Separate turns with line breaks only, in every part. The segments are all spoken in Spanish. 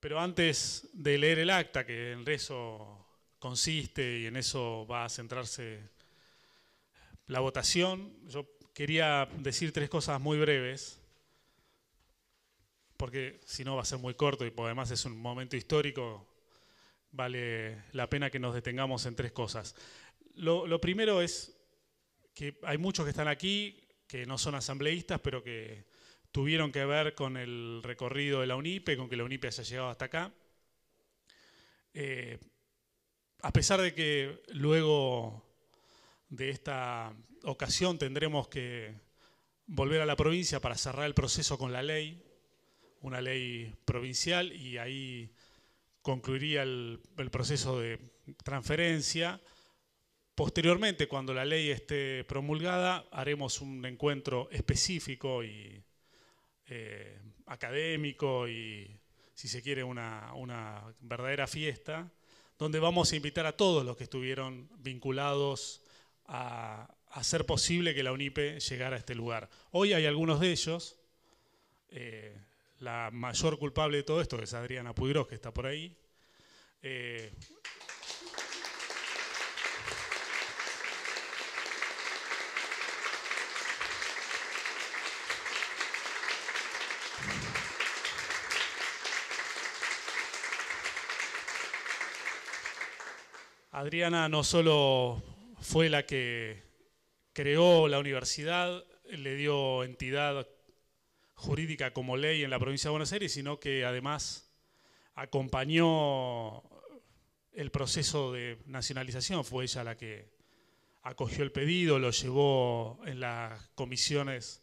Pero antes de leer el acta, que en eso consiste y en eso va a centrarse la votación, yo quería decir tres cosas muy breves, porque si no va a ser muy corto y además es un momento histórico, vale la pena que nos detengamos en tres cosas. lo primero es que hay muchos que están aquí, que no son asambleístas, pero que tuvieron que ver con el recorrido de la UNIPE, con que la UNIPE haya llegado hasta acá. Eh, a pesar de que luego de esta ocasión tendremos que volver a la provincia para cerrar el proceso con la ley, una ley provincial, y ahí concluiría el proceso de transferencia. Posteriormente, cuando la ley esté promulgada, haremos un encuentro específico y eh, académico y, si se quiere, una, verdadera fiesta, donde vamos a invitar a todos los que estuvieron vinculados a, hacer posible que la UNIPE llegara a este lugar. Hoy hay algunos de ellos. Eh, la mayor culpable de todo esto es Adriana Puigros, que está por ahí. Eh, Adriana no solo fue la que creó la universidad, le dio entidad jurídica como ley en la provincia de Buenos Aires, sino que además acompañó el proceso de nacionalización. Fue ella la que acogió el pedido, lo llevó en las comisiones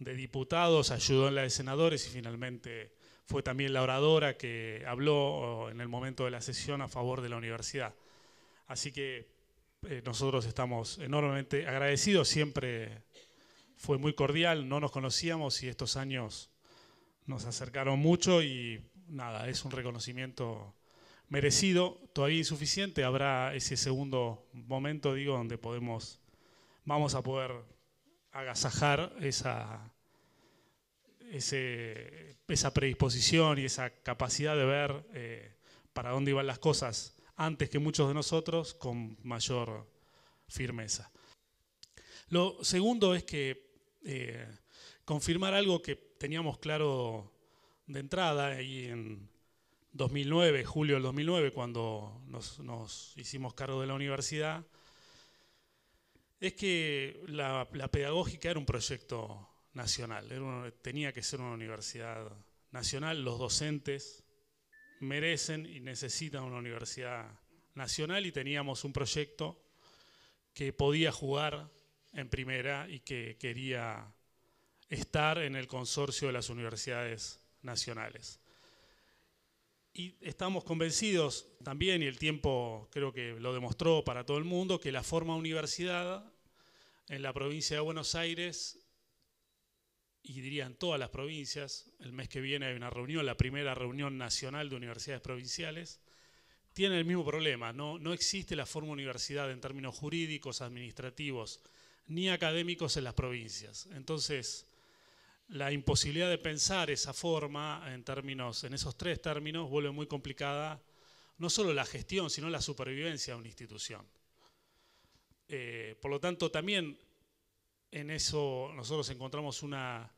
de diputados, ayudó en la de senadores y finalmente fue también la oradora que habló en el momento de la sesión a favor de la universidad. Así que eh, nosotros estamos enormemente agradecidos, siempre fue muy cordial, no nos conocíamos y estos años nos acercaron mucho y nada, es un reconocimiento merecido, todavía insuficiente, habrá ese segundo momento, digo, donde podemos, vamos a poder agasajar esa, predisposición y esa capacidad de ver eh, para dónde iban las cosas antes que muchos de nosotros con mayor firmeza. Lo segundo es que eh, confirmar algo que teníamos claro de entrada y en 2009, julio del 2009, cuando nos, hicimos cargo de la universidad, es que la, pedagógica era un proyecto nacional, tenía que ser una universidad nacional, los docentes, merecen y necesitan una universidad nacional y teníamos un proyecto que podía jugar en primera y que quería estar en el consorcio de las universidades nacionales. Y estamos convencidos también, y el tiempo creo que lo demostró para todo el mundo, que la forma universidad en la provincia de Buenos Aires y dirían todas las provincias, el mes que viene hay una reunión, la primera reunión nacional de universidades provinciales, tiene el mismo problema, no, no existe la forma universidad en términos jurídicos, administrativos, ni académicos en las provincias. Entonces, la imposibilidad de pensar esa forma en términos, en esos tres términos, vuelve muy complicada no solo la gestión, sino la supervivencia de una institución. Eh, por lo tanto, también en eso nosotros encontramos una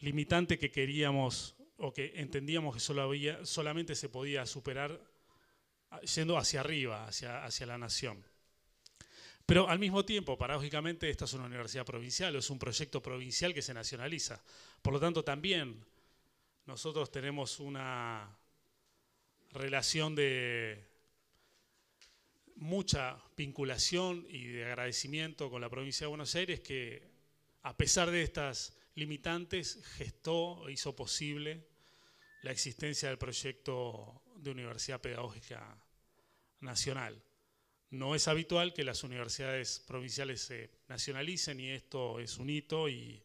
limitante que queríamos o que entendíamos que había, solamente se podía superar yendo hacia arriba, hacia, hacia la nación. Pero al mismo tiempo, paradójicamente, esta es una universidad provincial, es un proyecto provincial que se nacionaliza. Por lo tanto, también nosotros tenemos una relación de, mucha vinculación y de agradecimiento con la provincia de Buenos Aires que a pesar de estas limitantes gestó, hizo posible la existencia del proyecto de Universidad Pedagógica Nacional. No es habitual que las universidades provinciales se nacionalicen y esto es un hito y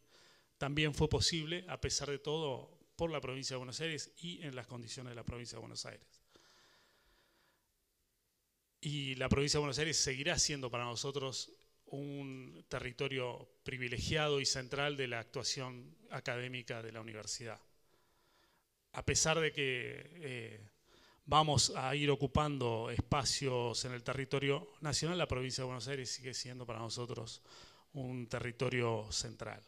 también fue posible, a pesar de todo, por la provincia de Buenos Aires y en las condiciones de la provincia de Buenos Aires. Y la provincia de Buenos Aires seguirá siendo para nosotros un territorio privilegiado y central de la actuación académica de la universidad. A pesar de que eh, vamos a ir ocupando espacios en el territorio nacional, la provincia de Buenos Aires sigue siendo para nosotros un territorio central.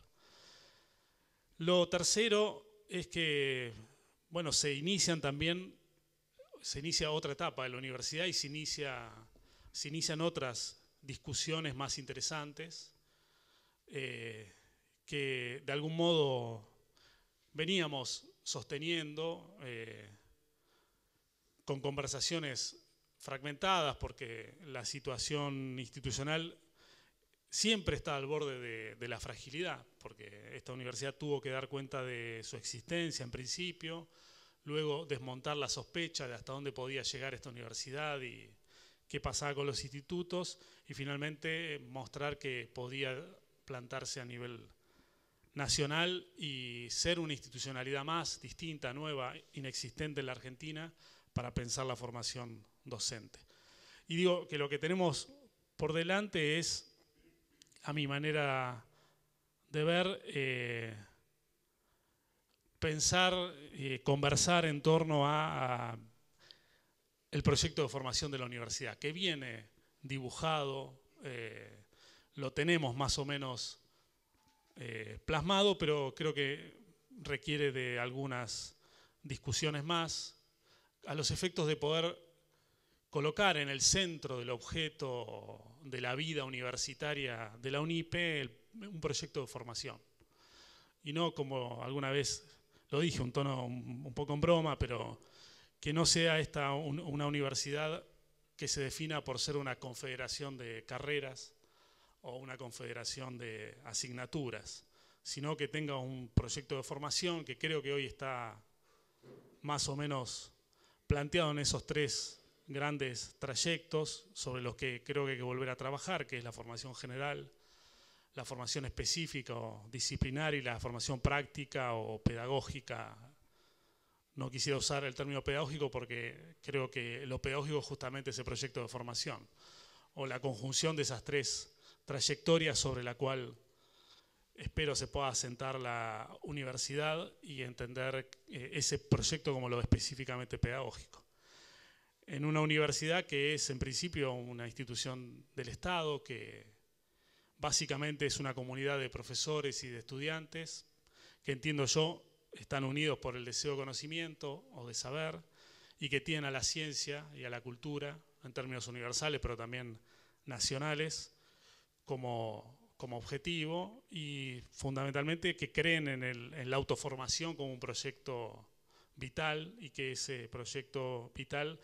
Lo tercero es que, bueno, se inician también se inicia otra etapa de la universidad y se, inician otras discusiones más interesantes eh, que de algún modo veníamos sosteniendo eh, con conversaciones fragmentadas porque la situación institucional siempre está al borde de, la fragilidad, porque esta universidad tuvo que dar cuenta de su existencia en principio, luego desmontar la sospecha de hasta dónde podía llegar esta universidad y qué pasaba con los institutos, y finalmente eh, mostrar que podía plantarse a nivel nacional y ser una institucionalidad más, distinta, nueva, inexistente en la Argentina, para pensar la formación docente. Y digo que lo que tenemos por delante es, a mi manera de ver, eh, pensar, y eh, conversar en torno a, el proyecto de formación de la universidad, que viene dibujado, eh, lo tenemos más o menos eh, plasmado, pero creo que requiere de algunas discusiones más, a los efectos de poder colocar en el centro del objeto de la vida universitaria de la UNIPE un proyecto de formación. Y no como alguna vez lo dije, un tono un, poco en broma, pero que no sea esta una universidad que se defina por ser una confederación de carreras o una confederación de asignaturas, sino que tenga un proyecto de formación que creo que hoy está más o menos planteado en esos tres grandes trayectos sobre los que creo que hay que volver a trabajar, que es la formación general, la formación específica o disciplinar y la formación práctica o pedagógica. No quisiera usar el término pedagógico porque creo que lo pedagógico justamente es el proyecto de formación o la conjunción de esas tres trayectorias sobre la cual espero se pueda asentar la universidad y entender eh, ese proyecto como lo específicamente pedagógico. En una universidad que es en principio una institución del Estado que Básicamente es una comunidad de profesores y de estudiantes que entiendo yo están unidos por el deseo de conocimiento o de saber y que tienen a la ciencia y a la cultura en términos universales, pero también nacionales, como, objetivo y fundamentalmente que creen en, la autoformación como un proyecto vital y que ese proyecto vital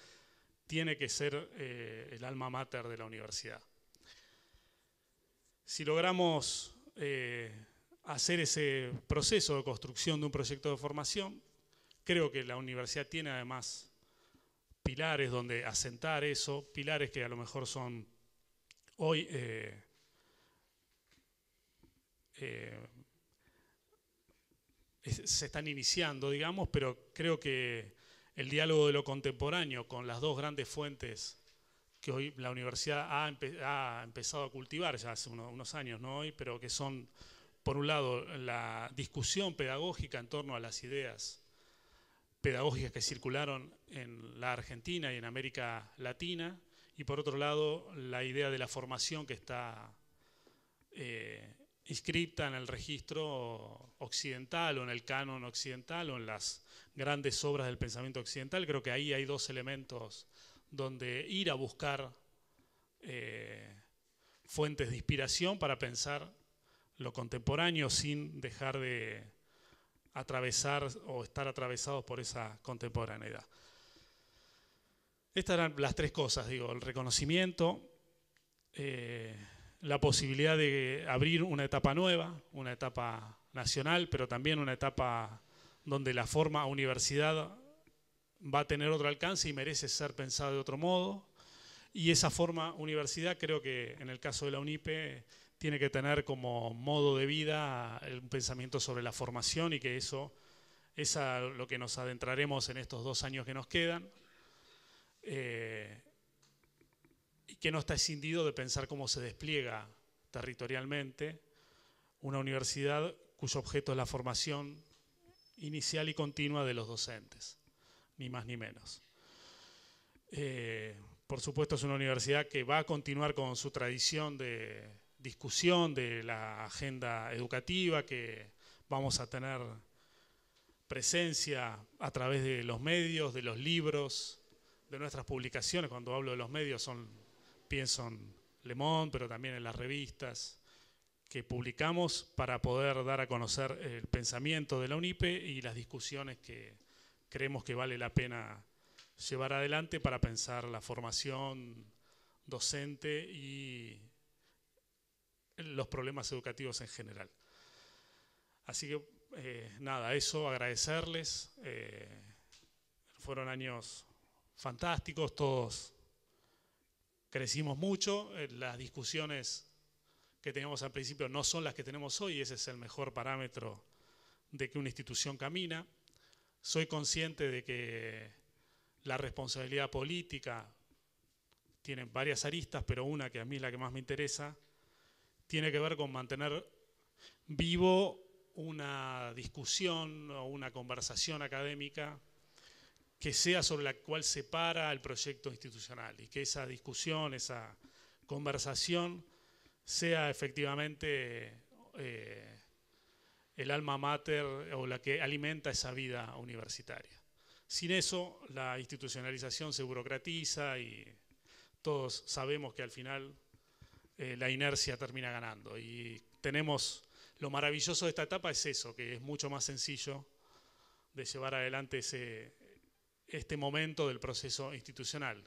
tiene que ser eh, el alma mater de la universidad si logramos eh, hacer ese proceso de construcción de un proyecto de formación, creo que la universidad tiene además pilares donde asentar eso, pilares que a lo mejor son hoy eh, eh, se están iniciando, digamos, pero creo que el diálogo de lo contemporáneo con las dos grandes fuentes que hoy la universidad ha, empezado a cultivar ya hace unos años, no pero que son, por un lado, la discusión pedagógica en torno a las ideas pedagógicas que circularon en la Argentina y en América Latina, y por otro lado, la idea de la formación que está eh, inscrita en el registro occidental o en el canon occidental o en las grandes obras del pensamiento occidental. Creo que ahí hay dos elementos donde ir a buscar eh, fuentes de inspiración para pensar lo contemporáneo sin dejar de atravesar o estar atravesados por esa contemporaneidad. Estas eran las tres cosas, digo, el reconocimiento, eh, la posibilidad de abrir una etapa nueva, una etapa nacional, pero también una etapa donde la forma universidad va a tener otro alcance y merece ser pensado de otro modo. Y esa forma universidad creo que en el caso de la UNIPE tiene que tener como modo de vida un pensamiento sobre la formación y que eso es a lo que nos adentraremos en estos dos años que nos quedan. Eh, y que no está escindido de pensar cómo se despliega territorialmente una universidad cuyo objeto es la formación inicial y continua de los docentes ni más ni menos. Eh, por supuesto es una universidad que va a continuar con su tradición de discusión de la agenda educativa, que vamos a tener presencia a través de los medios, de los libros, de nuestras publicaciones. Cuando hablo de los medios son, pienso en Le pero también en las revistas que publicamos para poder dar a conocer el pensamiento de la UNIPE y las discusiones que, creemos que vale la pena llevar adelante para pensar la formación docente y los problemas educativos en general. Así que eh, nada, eso, agradecerles. Eh, fueron años fantásticos, todos crecimos mucho, eh, las discusiones que teníamos al principio no son las que tenemos hoy, ese es el mejor parámetro de que una institución camina. Soy consciente de que la responsabilidad política tiene varias aristas, pero una que a mí es la que más me interesa, tiene que ver con mantener vivo una discusión o una conversación académica que sea sobre la cual se para el proyecto institucional y que esa discusión, esa conversación sea efectivamente eh, el alma mater o la que alimenta esa vida universitaria. Sin eso, la institucionalización se burocratiza y todos sabemos que al final eh, la inercia termina ganando. Y tenemos lo maravilloso de esta etapa es eso, que es mucho más sencillo de llevar adelante ese, este momento del proceso institucional.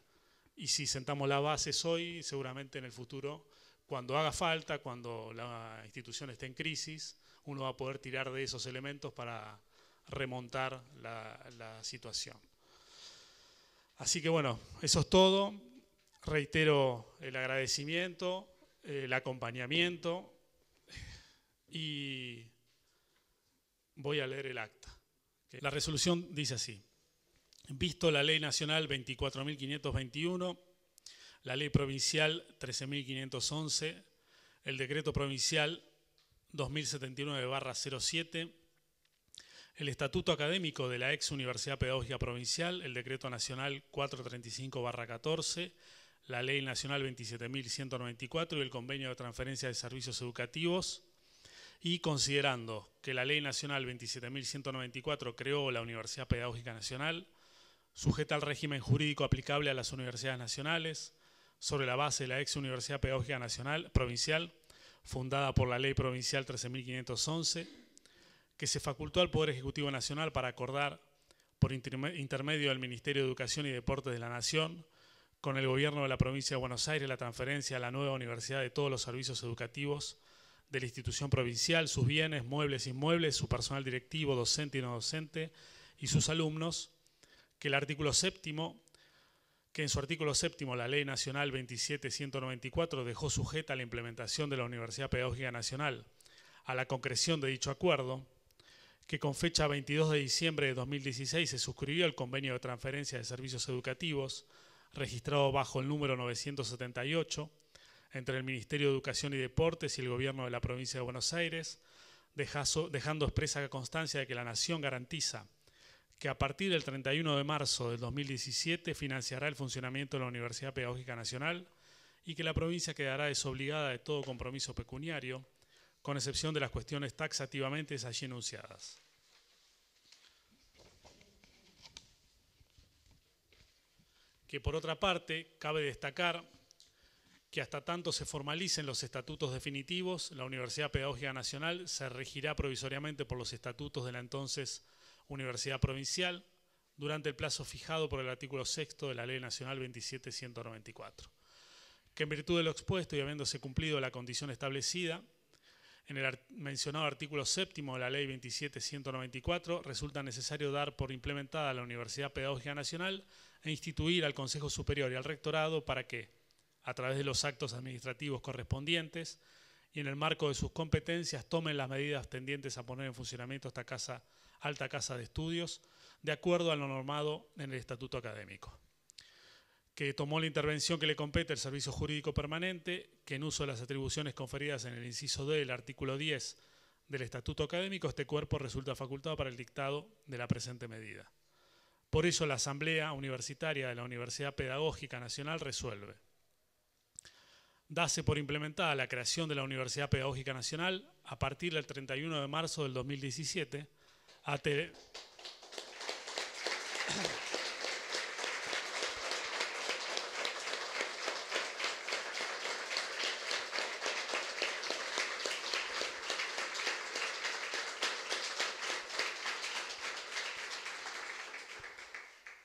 Y si sentamos la base hoy, seguramente en el futuro, cuando haga falta, cuando la institución esté en crisis, uno va a poder tirar de esos elementos para remontar la, situación. Así que bueno, eso es todo. Reitero el agradecimiento, el acompañamiento y voy a leer el acta. La resolución dice así. Visto la ley nacional 24.521, la ley provincial 13.511, el decreto provincial 2079-07, el Estatuto Académico de la ex Universidad Pedagógica Provincial, el Decreto Nacional 435-14, la Ley Nacional 27.194 y el Convenio de Transferencia de Servicios Educativos. Y considerando que la Ley Nacional 27.194 creó la Universidad Pedagógica Nacional, sujeta al régimen jurídico aplicable a las universidades nacionales, sobre la base de la ex Universidad Pedagógica Nacional Provincial, fundada por la Ley Provincial 13.511, que se facultó al Poder Ejecutivo Nacional para acordar, por intermedio del Ministerio de Educación y Deportes de la Nación, con el Gobierno de la Provincia de Buenos Aires la transferencia a la nueva universidad de todos los servicios educativos de la institución provincial, sus bienes, muebles, inmuebles, su personal directivo, docente y no docente, y sus alumnos, que el artículo séptimo que en su artículo séptimo la Ley Nacional 27194 dejó sujeta la implementación de la Universidad Pedagógica Nacional, a la concreción de dicho acuerdo, que con fecha 22 de diciembre de 2016 se suscribió el convenio de transferencia de servicios educativos, registrado bajo el número 978, entre el Ministerio de Educación y Deportes y el Gobierno de la Provincia de Buenos Aires, dejando expresa constancia de que la Nación garantiza que a partir del 31 de marzo del 2017 financiará el funcionamiento de la Universidad Pedagógica Nacional y que la provincia quedará desobligada de todo compromiso pecuniario, con excepción de las cuestiones taxativamente allí enunciadas. Que por otra parte, cabe destacar que hasta tanto se formalicen los estatutos definitivos, la Universidad Pedagógica Nacional se regirá provisoriamente por los estatutos de la entonces Universidad Provincial, durante el plazo fijado por el artículo 6 de la Ley Nacional 27194, que en virtud de lo expuesto y habiéndose cumplido la condición establecida en el mencionado artículo 7 de la Ley 27194, resulta necesario dar por implementada la Universidad Pedagógica Nacional e instituir al Consejo Superior y al Rectorado para que, a través de los actos administrativos correspondientes y en el marco de sus competencias, tomen las medidas tendientes a poner en funcionamiento esta casa alta casa de estudios, de acuerdo a lo normado en el estatuto académico que tomó la intervención que le compete el Servicio Jurídico Permanente, que en uso de las atribuciones conferidas en el inciso D del artículo 10 del Estatuto Académico, este cuerpo resulta facultado para el dictado de la presente medida. Por eso la Asamblea Universitaria de la Universidad Pedagógica Nacional resuelve. Dase por implementada la creación de la Universidad Pedagógica Nacional a partir del 31 de marzo del 2017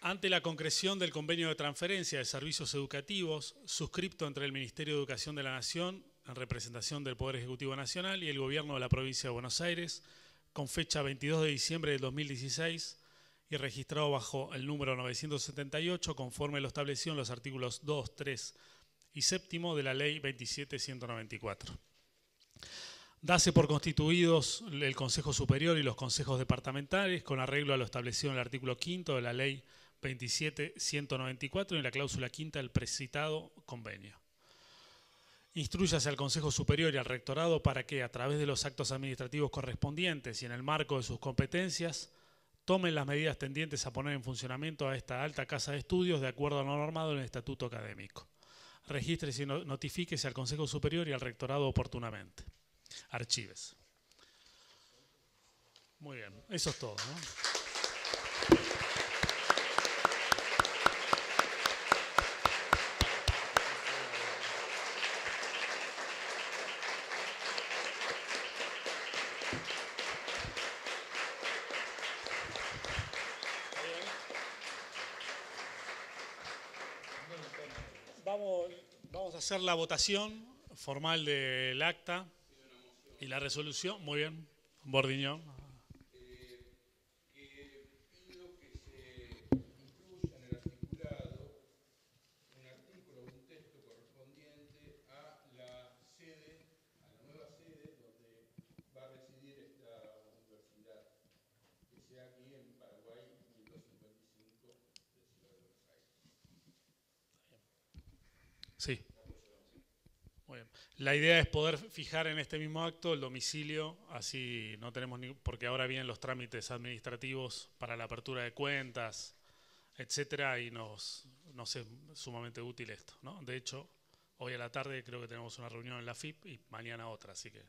ante la concreción del convenio de transferencia de servicios educativos suscripto entre el Ministerio de Educación de la Nación, en representación del Poder Ejecutivo Nacional, y el Gobierno de la Provincia de Buenos Aires, con fecha 22 de diciembre de 2016 y registrado bajo el número 978 conforme lo estableció en los artículos 2, 3 y 7 de la Ley 27194. Dase por constituidos el Consejo Superior y los consejos departamentales con arreglo a lo establecido en el artículo 5 de la Ley 27194 y en la cláusula quinta del precitado convenio. Instruyase al Consejo Superior y al Rectorado para que, a través de los actos administrativos correspondientes y en el marco de sus competencias, tomen las medidas tendientes a poner en funcionamiento a esta alta casa de estudios de acuerdo a lo normado en el Estatuto Académico. Regístrese y notifíquese al Consejo Superior y al Rectorado oportunamente. Archives. Muy bien, eso es todo. vamos, a hacer la votación formal del acta y la resolución. Muy bien, Bordiñón. Sí. La idea es poder fijar en este mismo acto el domicilio, así no tenemos ni, porque ahora vienen los trámites administrativos para la apertura de cuentas, etcétera, y nos, es sumamente útil esto. ¿no? De hecho, hoy a la tarde creo que tenemos una reunión en la FIP y mañana otra, así que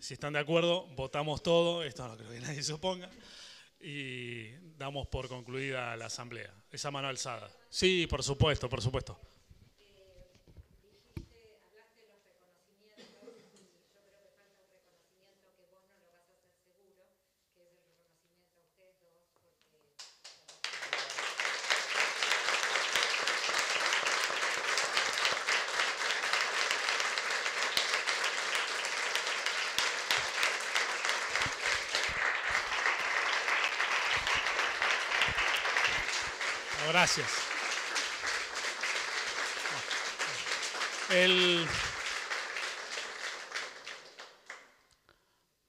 si están de acuerdo, votamos todo, esto no creo que nadie se oponga, y damos por concluida la asamblea. Esa mano alzada. Sí, por supuesto, por supuesto. gracias. El...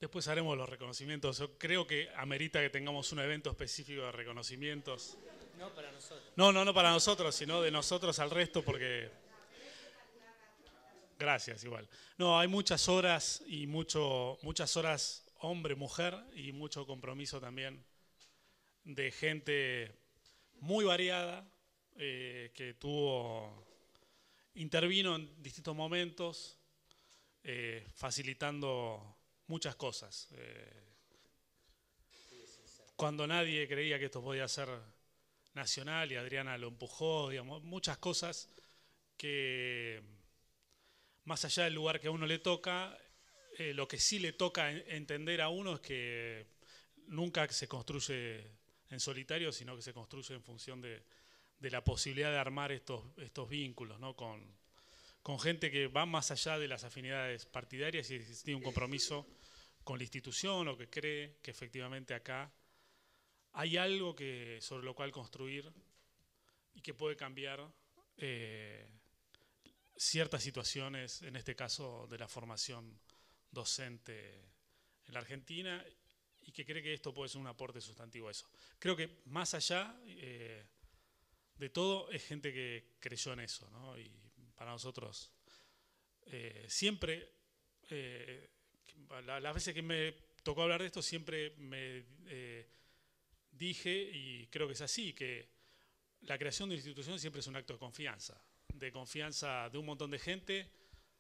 Después haremos los reconocimientos. creo que amerita que tengamos un evento específico de reconocimientos. No para nosotros. No, no, no para nosotros, sino de nosotros al resto, porque. Gracias, igual. No, hay muchas horas y mucho, muchas horas hombre, mujer y mucho compromiso también de gente muy variada, eh, que tuvo, intervino en distintos momentos, eh, facilitando muchas cosas. Eh, cuando nadie creía que esto podía ser nacional y Adriana lo empujó, digamos, muchas cosas que más allá del lugar que a uno le toca, lo que sí le toca entender a uno es que nunca se construye en solitario, sino que se construye en función de, la posibilidad de armar estos, estos vínculos con, gente que va más allá de las afinidades partidarias y tiene un compromiso con la institución o que cree que efectivamente acá hay algo que, sobre lo cual construir y que puede cambiar eh, ciertas situaciones, en este caso de la formación docente en la Argentina y que cree que esto puede ser un aporte sustantivo a eso. Creo que más allá eh, de todo es gente que creyó en eso, ¿no? Y para nosotros eh, siempre, eh, las veces que me tocó hablar de esto, siempre me dije, y creo que es así, que la creación de una institución siempre es un acto de confianza, de confianza de un montón de gente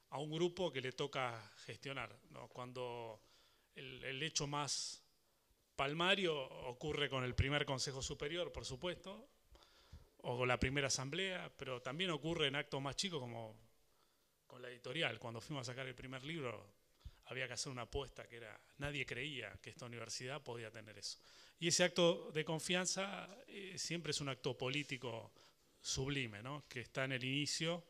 a un grupo que le toca gestionar. Cuando el hecho más palmario ocurre con el primer Consejo Superior, por supuesto, o con la primera asamblea, pero también ocurre en actos más chicos como con la editorial. Cuando fuimos a sacar el primer libro, había que hacer una apuesta que era, nadie creía que esta universidad podía tener eso. Y ese acto de confianza eh, siempre es un acto político sublime, ¿no? que está en el inicio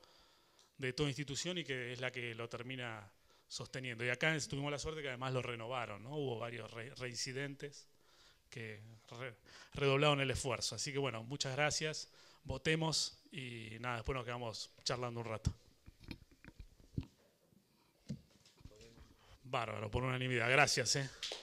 de toda institución y que es la que lo termina sosteniendo. Y acá tuvimos la suerte que además lo renovaron, ¿no? Hubo varios reincidentes que redoblaron el esfuerzo. Así que bueno, muchas gracias, votemos y nada, después nos quedamos charlando un rato. Bárbaro, por unanimidad. Gracias, eh.